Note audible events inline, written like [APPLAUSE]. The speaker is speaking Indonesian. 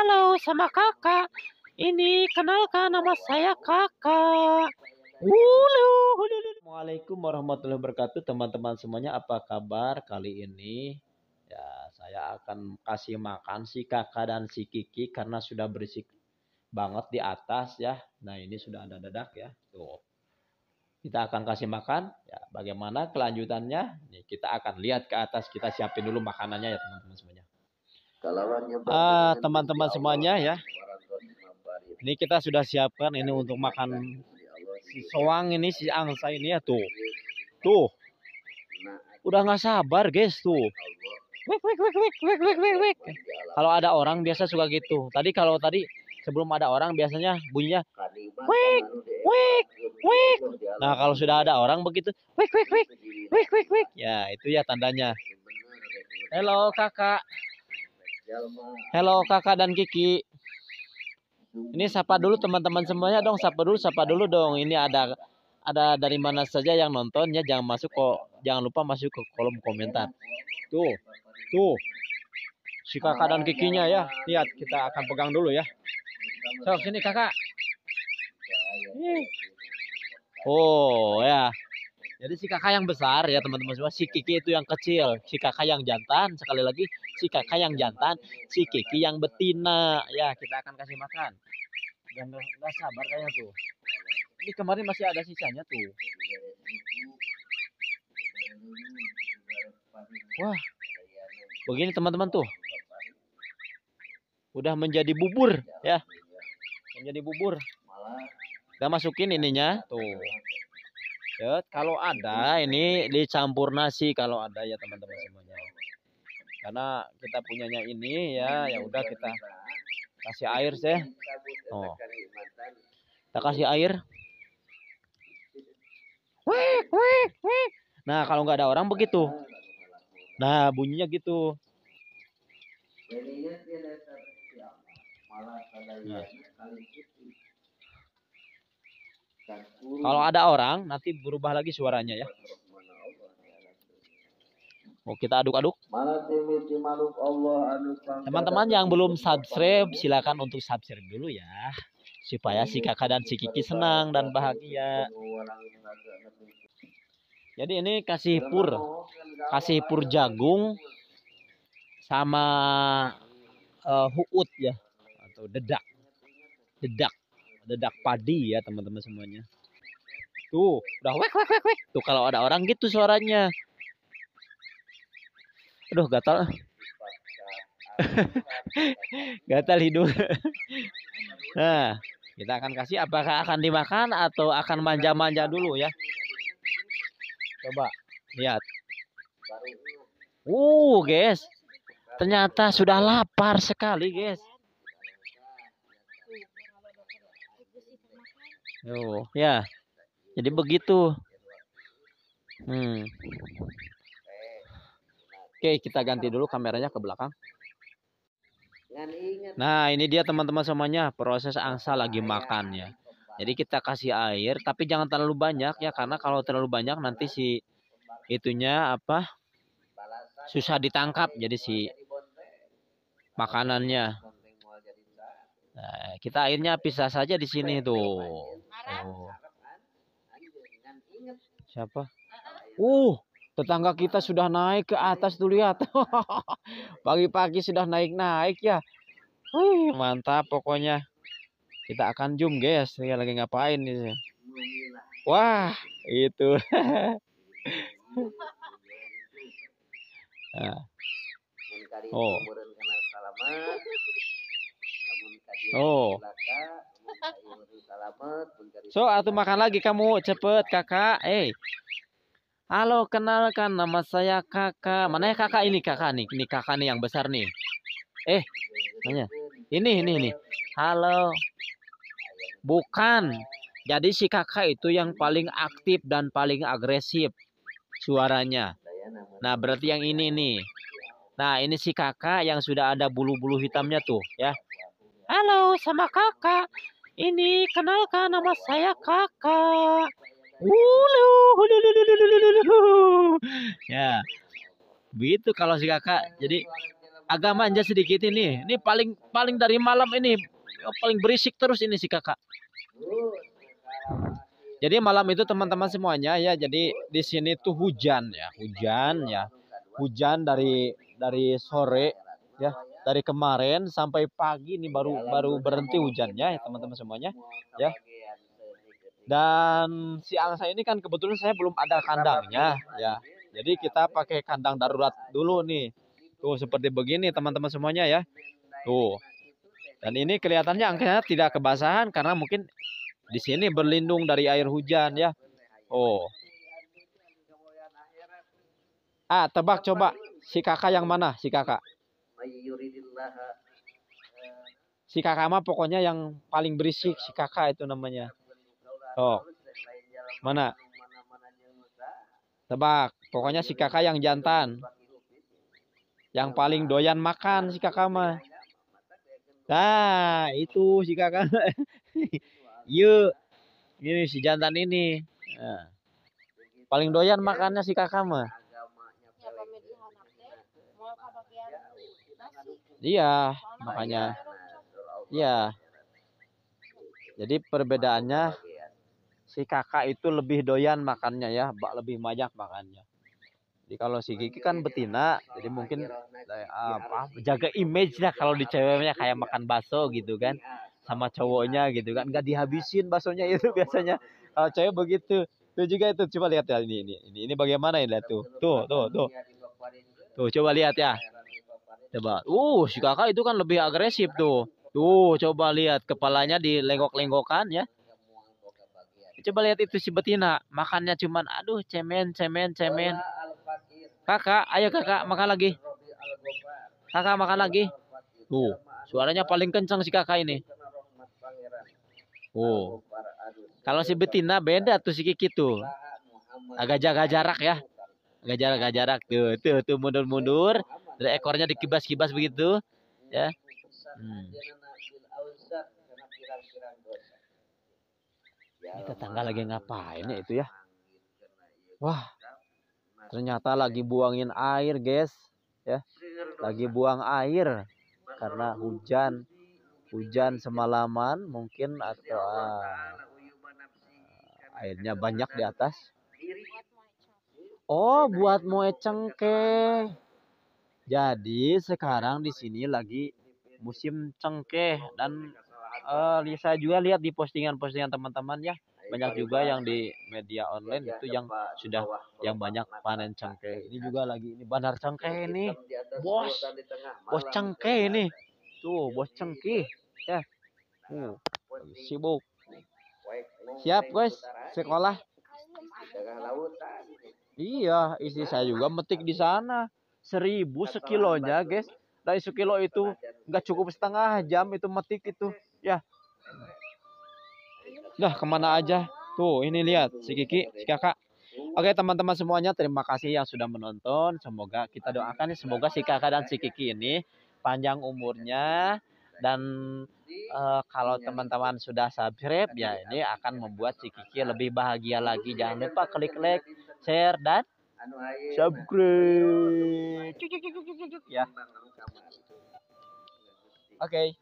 Halo sama kakak. Ini kenalkan nama saya kakak. Hulu, hulu. Assalamualaikum warahmatullahi wabarakatuh teman-teman semuanya apa kabar kali ini ya saya akan kasih makan si kakak dan si Kiki karena sudah berisik banget di atas ya nah ini sudah ada dadak ya tuh kita akan kasih makan ya bagaimana kelanjutannya nih kita akan lihat ke atas kita siapin dulu makanannya ya teman-teman semuanya Ah, teman-teman teman semuanya ya ini kita sudah siapkan ini untuk makan si soang ini si angsa ini ya tuh iya, tuh nah, udah nggak sabar guys tuh wik, wik, wik, wik, wik, wik, wik, kalau ada orang biasa suka gitu tadi kalau tadi sebelum ada orang biasanya bunyinya wik wik wik nah kalau sudah ada orang begitu wik wik wik wik wik wik ya itu ya tandanya hello kakak Halo kakak dan Kiki. Ini sapa dulu teman-teman semuanya dong, sapa dulu, sapa dulu dong. Ini ada ada dari mana saja yang nontonnya jangan masuk kok, jangan lupa masuk ke kolom komentar. Tuh, tuh. Si kakak dan kikinya ya. Lihat kita akan pegang dulu ya. Sok sini kakak. Oh ya. Jadi si kakak yang besar ya teman-teman semua, si Kiki itu yang kecil, si kakak yang jantan, sekali lagi si kakak yang jantan, si Kiki yang betina. Ya, kita akan kasih makan. Dan nggak sabar kayaknya tuh. Ini kemarin masih ada sisanya tuh. Wah. Begini teman-teman tuh. Udah menjadi bubur ya. Menjadi bubur. Kita masukin ininya tuh ya kalau ada ini dicampur nasi kalau ada ya teman-teman semuanya karena kita punyanya ini ya ya udah kita kasih air sih oh kita kasih air wih wih wih nah kalau nggak ada orang begitu nah bunyinya gitu nah. Kalau ada orang nanti berubah lagi suaranya ya. Oh, kita aduk-aduk. Teman-teman yang belum subscribe silakan untuk subscribe dulu ya. Supaya si kakak dan si Kiki senang dan bahagia. Jadi ini kasih pur. Kasih pur jagung sama uh, huut ya atau dedak. Dedak dedak padi ya teman-teman semuanya. Tuh, udah wek wek wek wek. Tuh kalau ada orang gitu suaranya. Aduh, gatal. [LAUGHS] gatal hidung. [LAUGHS] nah, kita akan kasih apakah akan dimakan atau akan manja-manja dulu ya. Coba lihat. Uh, guys. Ternyata sudah lapar sekali, guys. Yo, ya. Jadi begitu. Hmm. Oke, kita ganti dulu kameranya ke belakang. Nah, ini dia teman-teman semuanya proses angsa lagi makan ya. Jadi kita kasih air, tapi jangan terlalu banyak ya karena kalau terlalu banyak nanti si itunya apa? susah ditangkap jadi si makanannya. Nah, kita akhirnya pisah saja di sini tuh. Oh. Kan? Siapa? Uh, tetangga kita sudah naik ke atas tuh lihat. [LAUGHS] Pagi-pagi sudah naik-naik ya. Wih, mantap pokoknya. Kita akan zoom guys. Ya lagi ngapain ini? Wah, itu. [LAUGHS] nah. Oh. Oh. So, atau makan lagi kamu cepet kakak. Eh. Halo, kenalkan nama saya kakak. Mana ya kakak ini kakak nih? Ini kakak nih yang besar nih. Eh, nanya. Ini, ini, ini. Halo. Bukan. Jadi si kakak itu yang paling aktif dan paling agresif suaranya. Nah, berarti yang ini nih. Nah, ini si kakak yang sudah ada bulu-bulu hitamnya tuh, ya. Halo sama kakak. Ini kenalkan nama saya kakak. Hulu, hulu, hulu, hulu, hulu, hulu. Ya, begitu kalau si kakak. Jadi agak manja sedikit ini. Ini paling paling dari malam ini oh, paling berisik terus ini si kakak. Jadi malam itu teman-teman semuanya ya, jadi di sini tuh hujan ya, hujan ya, hujan dari dari sore ya dari kemarin sampai pagi ini baru iya, baru berhenti hujannya ya teman-teman semuanya ya dan si angsa ini kan kebetulan saya belum ada kandangnya ya jadi nah, kita pakai kandang darurat nah, dulu nih tuh ya. seperti begini teman-teman semuanya ya nah, tuh dan ini kelihatannya angkanya tidak kebasahan karena mungkin di sini berlindung dari air iya, hujan ya oh ah tebak coba si kakak yang mana si kakak Si kakak mah pokoknya yang paling berisik si kakak itu namanya. Oh. Mana? Tebak. Pokoknya si kakak yang jantan. Yang paling doyan makan si kakak mah. Nah, itu si kakak. [LAUGHS] Yuk. Ini si jantan ini. Nah. Paling doyan makannya si kakak mah. Iya, kan makanya. Kan iya. Jadi perbedaannya ya. si kakak itu lebih doyan makannya ya, bak lebih banyak makannya. Jadi kalau si Kiki kan iya, betina, iya. jadi mungkin iya, apa jaga image-nya kalau di ceweknya kayak makan bakso gitu kan sama cowoknya gitu kan nggak dihabisin baksonya itu biasanya kalau cewek begitu itu juga itu coba lihat ya ini ini ini, ini bagaimana ya tuh tuh tuh tuh tuh coba lihat ya Coba. Uh, si kakak itu kan lebih agresif tuh. Tuh, coba lihat kepalanya lengkok lengkokan ya. Coba lihat itu si betina, makannya cuman aduh cemen, cemen, cemen. Kakak, ayo kakak makan lagi. Kakak makan lagi. Tuh, suaranya paling kencang si kakak ini. Oh. Kalau si betina beda tuh si Kiki tuh. Agak jaga jarak ya. Agak jarak, agak jarak tuh. Tuh, tuh mundur-mundur dari ekornya dikibas-kibas begitu ya hmm. ini tetangga lagi ngapain ya itu ya wah ternyata lagi buangin air guys ya lagi buang air karena hujan hujan semalaman mungkin atau ah, airnya banyak di atas oh buat moe cengkeh jadi sekarang di sini lagi musim cengkeh dan uh, eh, saya juga lihat di postingan-postingan teman-teman ya banyak juga yang di media online itu yang sudah yang banyak panen cengkeh ini juga lagi ini bandar cengkeh ini bos bos cengkeh ini tuh bos cengkeh ya hmm. sibuk siap guys sekolah iya isi saya juga metik di sana seribu kan sekilonya guys dari sekilo itu nggak cukup setengah jam itu metik itu ya udah kemana aja tuh ini lihat si Kiki si kakak Oke teman-teman semuanya terima kasih yang sudah menonton semoga kita doakan semoga si kakak dan si Kiki ini panjang umurnya dan uh, kalau teman-teman sudah subscribe ya ini akan membuat si Kiki lebih bahagia lagi jangan lupa klik like share dan anu subscribe ya oke